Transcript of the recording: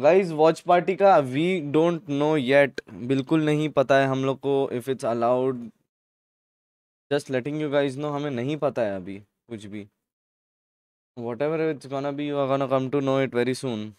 guys watch party का we don't know yet बिल्कुल नहीं पता है हम लोग को if it's allowed just letting you guys know हमें नहीं पता है अभी कुछ भी whatever it's gonna be you are gonna come to know it very soon